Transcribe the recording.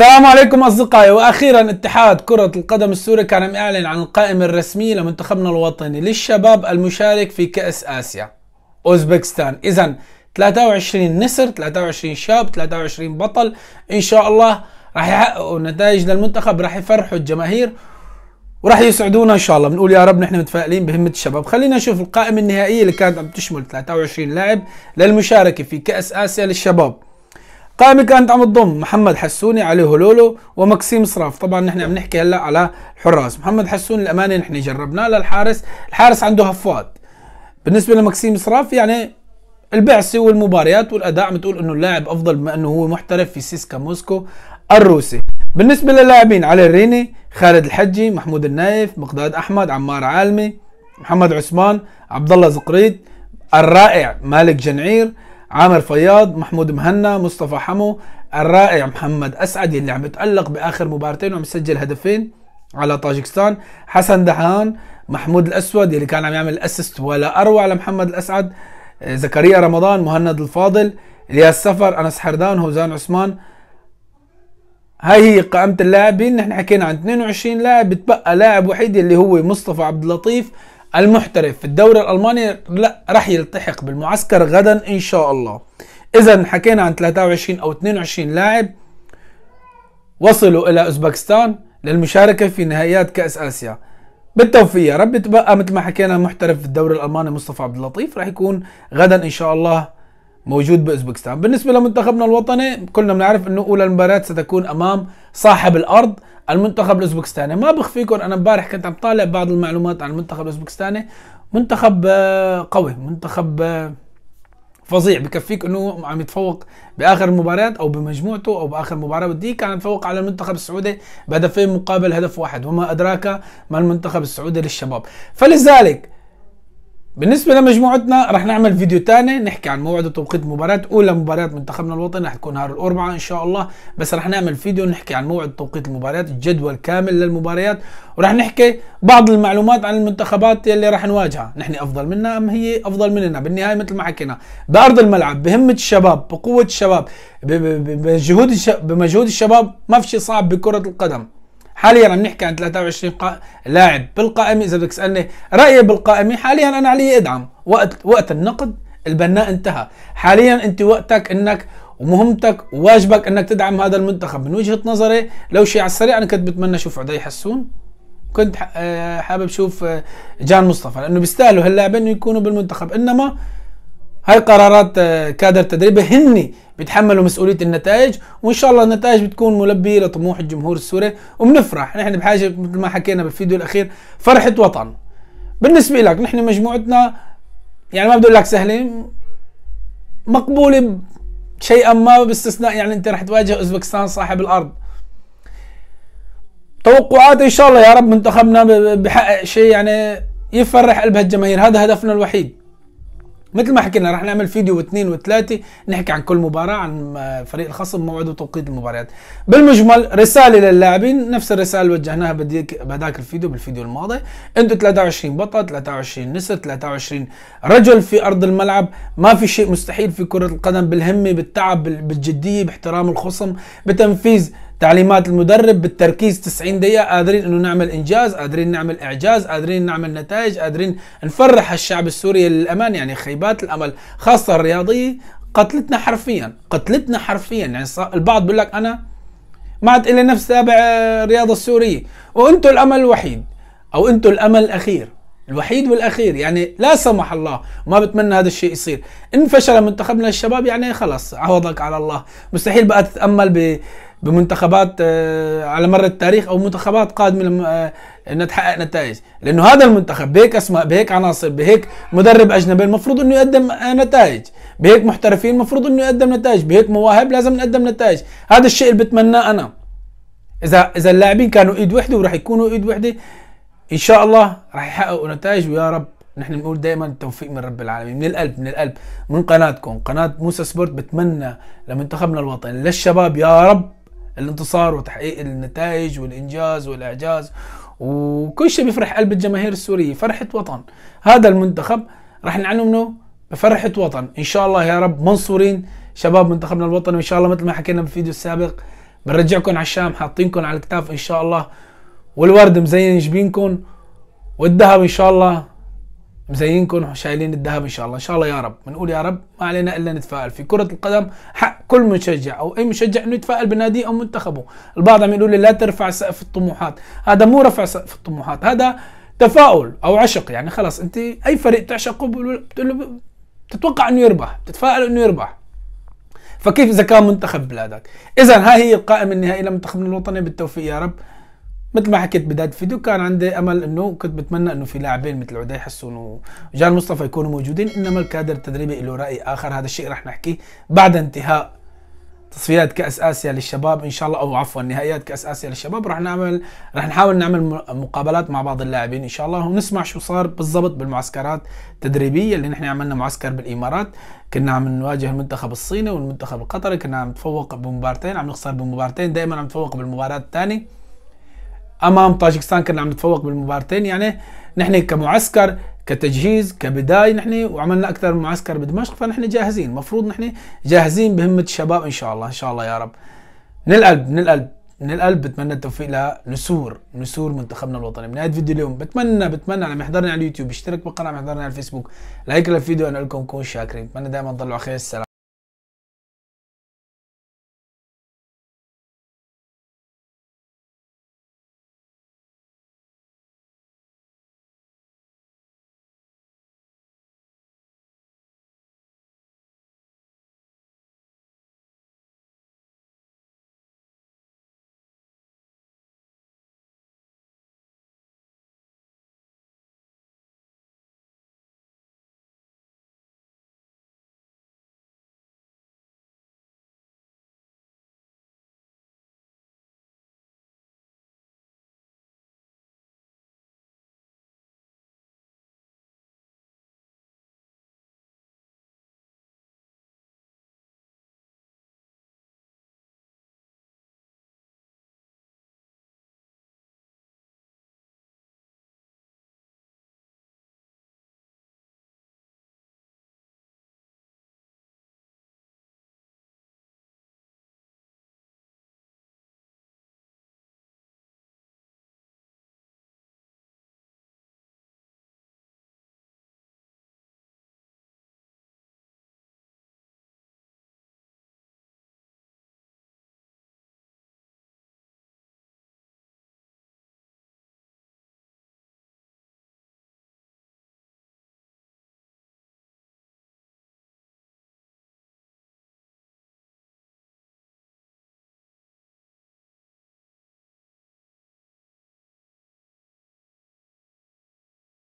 السلام عليكم اصدقائي واخيرا اتحاد كرة القدم السوري كان يعلن عن القائمة الرسمية لمنتخبنا الوطني للشباب المشارك في كأس اسيا اوزبكستان اذا 23 نسر 23 شاب 23 بطل ان شاء الله راح يحققوا نتائج للمنتخب راح يفرحوا الجماهير وراح يسعدونا ان شاء الله بنقول يا رب نحن متفائلين بهمه الشباب خلينا نشوف القائمه النهائيه اللي كانت عم تشمل 23 لاعب للمشاركه في كاس اسيا للشباب قائمة كانت عم تضم محمد حسوني علي هولولو ومكسيم صراف طبعا نحن عم نحكي هلا على الحراس محمد حسون الأمانة نحن جربناه للحارس الحارس عنده هفوات بالنسبة لمكسيم صراف يعني البعثة والمباريات والأداء عم تقول إنه اللاعب أفضل بما إنه هو محترف في سيسكا موسكو الروسي بالنسبة للاعبين علي الريني خالد الحجي محمود النايف مقداد أحمد عمار عالمي محمد عثمان عبد الله زقريط الرائع مالك جنعير عامر فياض محمود مهنا مصطفى حمو الرائع محمد اسعد اللي عم يتالق باخر مبارتين وعم يسجل هدفين على طاجكستان حسن دحان محمود الاسود اللي كان عم يعمل اسيست ولا اروع لمحمد الاسعد آه، زكريا رمضان مهند الفاضل الياس سفر انس حردان هوزان عثمان هاي هي قائمة اللاعبين نحن حكينا عن 22 لاعب بتبقى لاعب وحيد اللي هو مصطفى عبد اللطيف المحترف في الدوري الالماني لا راح يلتحق بالمعسكر غدا ان شاء الله اذا حكينا عن 23 او 22 لاعب وصلوا الى اوزبكستان للمشاركه في نهائيات كاس اسيا بالتوفيق يا رب تبقى مثل ما حكينا محترف في الدوري الالماني مصطفى عبد اللطيف راح يكون غدا ان شاء الله موجود باوزبكستان بالنسبه لمنتخبنا الوطني كلنا بنعرف انه اولى المباريات ستكون امام صاحب الارض المنتخب الاوزبكستاني ما بخفيكم انا امبارح كنت عم طالع بعض المعلومات عن المنتخب الاوزبكستاني منتخب آه، قوي منتخب آه، فظيع بكفيك انه عم يتفوق باخر المباريات او بمجموعته او باخر مباراه بدي كان عم يتفوق على المنتخب السعودي بهدفين مقابل هدف واحد وما ادراك ما المنتخب السعودي للشباب فلذلك بالنسبه لمجموعتنا رح نعمل فيديو تاني نحكي عن موعد وتوقيت مباراه اولى مباراه منتخبنا الوطني رح تكون نهار الاربعاء ان شاء الله بس رح نعمل فيديو نحكي عن موعد توقيت المباريات الجدول كامل للمباريات ورح نحكي بعض المعلومات عن المنتخبات اللي رح نواجهها نحن افضل منا ام هي افضل مننا بالنهايه مثل ما حكينا بارض الملعب بهمه الشباب بقوه الشباب الشباب بمجهود الشباب ما في شيء صعب بكره القدم حاليا عم نحكي عن 23 قا... لاعب بالقائمه اذا بدك تسالني رايي بالقائمه حاليا انا علي ادعم وقت وقت النقد البناء انتهى حاليا انت وقتك انك ومهمتك وواجبك انك تدعم هذا المنتخب من وجهه نظري لو شيء على السريع انا كنت بتمنى اشوف عدي حسون كنت آه، حابب اشوف آه، جان مصطفى لانه بيستاهلوا هاللاعبين يكونوا بالمنتخب انما هاي قرارات آه، كادر تدريبه هن بيتحملوا مسؤوليه النتائج وان شاء الله النتائج بتكون ملبيه لطموح الجمهور السوري وبنفرح نحن بحاجه مثل ما حكينا بالفيديو الاخير فرحه وطن بالنسبه لك نحن مجموعتنا يعني ما بدي لك سهله مقبوله شيئا ما باستثناء يعني انت رح تواجه اوزبكستان صاحب الارض توقعات ان شاء الله يا رب منتخبنا بحقق شيء يعني يفرح قلب هالجماهير هذا هدفنا الوحيد مثل ما حكينا رح نعمل فيديو واثنين وثلاثه نحكي عن كل مباراه عن فريق الخصم موعد وتوقيت المباريات بالمجمل رساله للاعبين نفس الرساله اللي وجهناها بديك بداك الفيديو بالفيديو الماضي انتم 23 بطل 23 نسر 23 رجل في ارض الملعب ما في شيء مستحيل في كره القدم بالهمه بالتعب بالجديه باحترام الخصم بتنفيذ تعليمات المدرب بالتركيز 90 دقيقه قادرين انه نعمل انجاز قادرين نعمل اعجاز قادرين نعمل نتائج قادرين نفرح الشعب السوري للامان يعني خيبات الامل خاصه الرياضيه قتلتنا حرفيا قتلتنا حرفيا يعني البعض بيقول لك انا ما عاد الي نفس تابع آه، الرياضه السوريه وانتم الامل الوحيد او انتم الامل الاخير الوحيد والاخير يعني لا سمح الله ما بتمنى هذا الشيء يصير ان فشل منتخبنا الشباب يعني خلص عوضك على الله مستحيل بقى تتامل ب بمنتخبات آه، على مر التاريخ او منتخبات قادمه انها آه، تحقق نتائج لانه هذا المنتخب بهيك اسماء بهيك عناصر بهيك مدرب اجنبي المفروض انه يقدم آه، نتائج بهيك محترفين المفروض انه يقدم نتائج بهيك مواهب لازم نقدم نتائج هذا الشيء اللي بتمناه انا اذا اذا اللاعبين كانوا ايد وحده وراح يكونوا ايد وحده ان شاء الله راح يحققوا نتائج ويا رب نحن بنقول دائما التوفيق من رب العالمين من القلب من القلب من قناتكم قناه موسى سبورت بتمنى لمنتخبنا الوطني للشباب يا رب الانتصار وتحقيق النتائج والانجاز والاعجاز وكل شيء بيفرح قلب الجماهير السوريه فرحه وطن هذا المنتخب راح نعلمه بفرحه وطن ان شاء الله يا رب منصورين شباب منتخبنا الوطني وان شاء الله مثل ما حكينا بالفيديو السابق بنرجعكم على الشام حاطينكم على الكتاف ان شاء الله والورد مزين جبينكم والذهب ان شاء الله مزينكم وشايلين الذهب ان شاء الله ان شاء الله يا رب بنقول يا رب ما علينا الا نتفائل في كره القدم حق كل مشجع او اي مشجع انه يتفائل بناديه او منتخبه البعض عم يقول لي لا ترفع سقف الطموحات هذا مو رفع سقف الطموحات هذا تفاؤل او عشق يعني خلاص انت اي فريق تعشقه بتقول له تتوقع انه يربح تتفائل انه يربح فكيف اذا كان منتخب بلادك اذا ها هي القائمه النهائيه لمنتخبنا الوطني بالتوفيق يا رب مثل ما حكيت بدايه الفيديو كان عندي امل انه كنت بتمنى انه في لاعبين مثل عدي حسون وجان مصطفى يكونوا موجودين انما الكادر التدريبي له راي اخر هذا الشيء رح نحكيه بعد انتهاء تصفيات كاس اسيا للشباب ان شاء الله او عفوا نهائيات كاس اسيا للشباب رح نعمل رح نحاول نعمل مقابلات مع بعض اللاعبين ان شاء الله ونسمع شو صار بالضبط بالمعسكرات التدريبيه اللي نحن عملنا معسكر بالامارات كنا عم نواجه المنتخب الصيني والمنتخب القطري كنا عم نتفوق بمبارتين عم نخسر بمبارتين دائما عم نتفوق بالمباراه الثانيه امام طاجكستان كنا عم نتفوق بالمباراتين يعني نحن كمعسكر كتجهيز كبدايه نحن وعملنا اكثر من معسكر بدمشق فنحن جاهزين المفروض نحن جاهزين بهمه الشباب ان شاء الله ان شاء الله يا رب من القلب من القلب من القلب بتمنى التوفيق لنسور نسور منتخبنا الوطني بنهايه فيديو اليوم بتمنى بتمنى على يحضرني على اليوتيوب يشترك بالقناه محضرنا على الفيسبوك لايك للفيديو انا لكم كون شاكرين بتمنى دائما تضلوا على خير السلام